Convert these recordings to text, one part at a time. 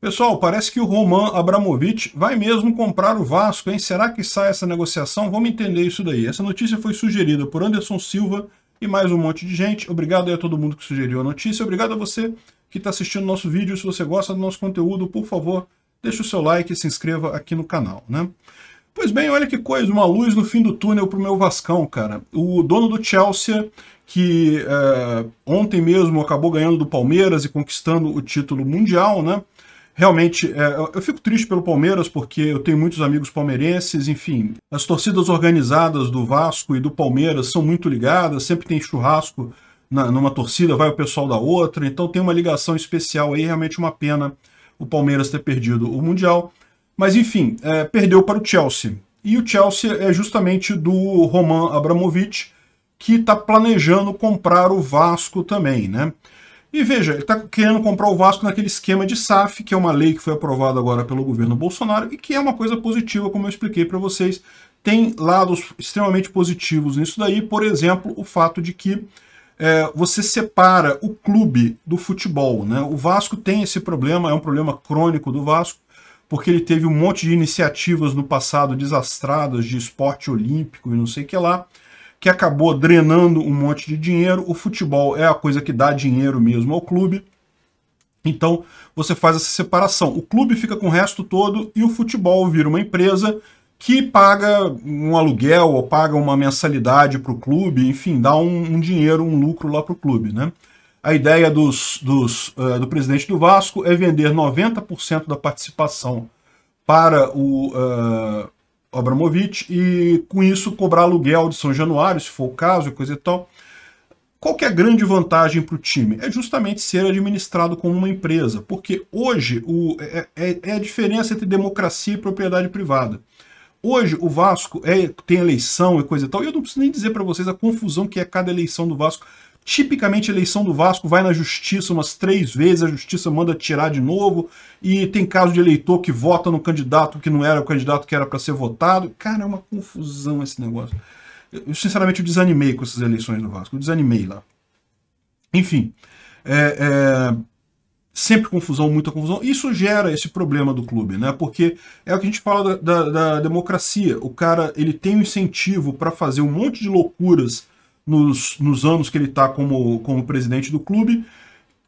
Pessoal, parece que o Roman Abramovich vai mesmo comprar o Vasco, hein? Será que sai essa negociação? Vamos entender isso daí. Essa notícia foi sugerida por Anderson Silva e mais um monte de gente. Obrigado a todo mundo que sugeriu a notícia. Obrigado a você que está assistindo nosso vídeo. Se você gosta do nosso conteúdo, por favor, deixe o seu like e se inscreva aqui no canal, né? Pois bem, olha que coisa, uma luz no fim do túnel para o meu Vascão, cara. O dono do Chelsea, que é, ontem mesmo acabou ganhando do Palmeiras e conquistando o título mundial, né? realmente, é, eu fico triste pelo Palmeiras, porque eu tenho muitos amigos palmeirenses, enfim. As torcidas organizadas do Vasco e do Palmeiras são muito ligadas, sempre tem churrasco na, numa torcida, vai o pessoal da outra, então tem uma ligação especial aí, realmente uma pena o Palmeiras ter perdido o Mundial. Mas enfim, é, perdeu para o Chelsea. E o Chelsea é justamente do Roman Abramovich, que está planejando comprar o Vasco também, né? E veja, ele está querendo comprar o Vasco naquele esquema de SAF, que é uma lei que foi aprovada agora pelo governo Bolsonaro e que é uma coisa positiva, como eu expliquei para vocês. Tem lados extremamente positivos nisso daí, por exemplo, o fato de que é, você separa o clube do futebol. Né? O Vasco tem esse problema, é um problema crônico do Vasco, porque ele teve um monte de iniciativas no passado desastradas de esporte olímpico e não sei o que lá que acabou drenando um monte de dinheiro. O futebol é a coisa que dá dinheiro mesmo ao clube. Então, você faz essa separação. O clube fica com o resto todo e o futebol vira uma empresa que paga um aluguel ou paga uma mensalidade para o clube, enfim, dá um, um dinheiro, um lucro lá para o clube. Né? A ideia dos, dos, uh, do presidente do Vasco é vender 90% da participação para o, uh, Abramovich e com isso cobrar aluguel de São Januário, se for o caso, coisa e tal. Qual que é a grande vantagem para o time? É justamente ser administrado como uma empresa, porque hoje o, é é, é, é a diferença entre democracia e propriedade privada. Hoje o Vasco é, tem eleição e coisa e tal, e eu não preciso nem dizer para vocês a confusão que é cada eleição do Vasco. Tipicamente, a eleição do Vasco vai na justiça umas três vezes, a justiça manda tirar de novo, e tem caso de eleitor que vota no candidato que não era o candidato que era para ser votado. Cara, é uma confusão esse negócio. Eu, sinceramente, eu desanimei com essas eleições do Vasco, eu desanimei lá. Enfim, é, é, sempre confusão, muita confusão. Isso gera esse problema do clube, né? Porque é o que a gente fala da, da, da democracia. O cara ele tem um incentivo para fazer um monte de loucuras nos, nos anos que ele está como, como presidente do clube.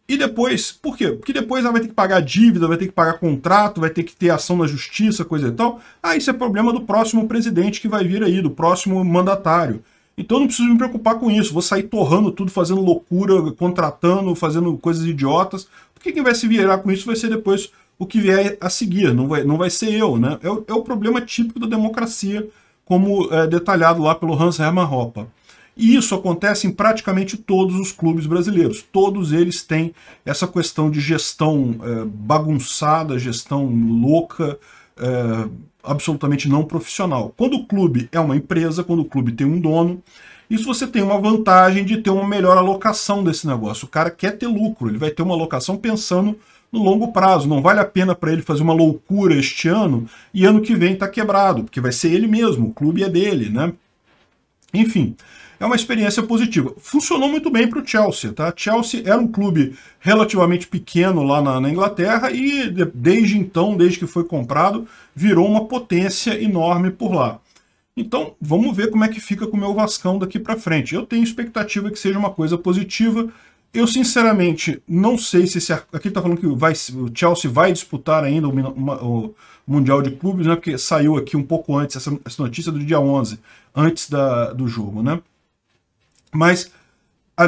E depois, por quê? Porque depois ela vai ter que pagar dívida, vai ter que pagar contrato, vai ter que ter ação na justiça, coisa e tal. Ah, isso é problema do próximo presidente que vai vir aí, do próximo mandatário. Então eu não preciso me preocupar com isso, vou sair torrando tudo, fazendo loucura, contratando, fazendo coisas idiotas. Porque quem vai se virar com isso vai ser depois o que vier a seguir, não vai, não vai ser eu, né? É o, é o problema típico da democracia, como é, detalhado lá pelo Hans Hermann Hoppe. E isso acontece em praticamente todos os clubes brasileiros. Todos eles têm essa questão de gestão é, bagunçada, gestão louca, é, absolutamente não profissional. Quando o clube é uma empresa, quando o clube tem um dono, isso você tem uma vantagem de ter uma melhor alocação desse negócio. O cara quer ter lucro, ele vai ter uma alocação pensando no longo prazo. Não vale a pena para ele fazer uma loucura este ano e ano que vem está quebrado, porque vai ser ele mesmo, o clube é dele, né? Enfim, é uma experiência positiva. Funcionou muito bem para o Chelsea, tá? Chelsea era um clube relativamente pequeno lá na, na, Inglaterra e desde então, desde que foi comprado, virou uma potência enorme por lá. Então, vamos ver como é que fica com o meu Vascão daqui para frente. Eu tenho expectativa que seja uma coisa positiva, eu, sinceramente, não sei se esse... Aqui está falando que vai, o Chelsea vai disputar ainda o, uma, o, Mundial de Clubes, né? Porque saiu aqui um pouco antes, essa, essa notícia do dia 11, antes da, do jogo, né? Mas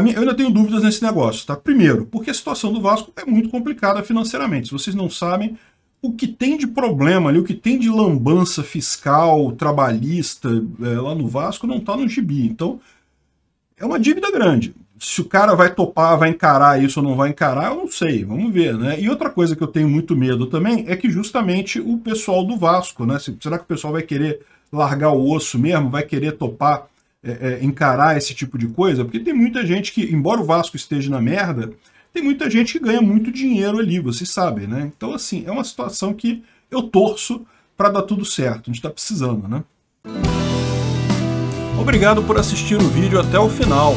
minha, eu ainda tenho dúvidas nesse negócio, tá? Primeiro, porque a situação do Vasco é muito complicada financeiramente. Se vocês não sabem, o que tem de problema ali, o que tem de lambança fiscal, trabalhista é, lá no Vasco, não está no gibi. Então, é uma dívida grande se o cara vai topar, vai encarar isso ou não vai encarar, eu não sei, vamos ver, né? E outra coisa que eu tenho muito medo também é que justamente o pessoal do Vasco, né? Será que o pessoal vai querer largar o osso mesmo? Vai querer topar, é, é, encarar esse tipo de coisa? Porque tem muita gente que, embora o Vasco esteja na merda, tem muita gente que ganha muito dinheiro ali, vocês sabem, né? Então, assim, é uma situação que eu torço para dar tudo certo, a gente está precisando, né? Obrigado por assistir o vídeo até o final.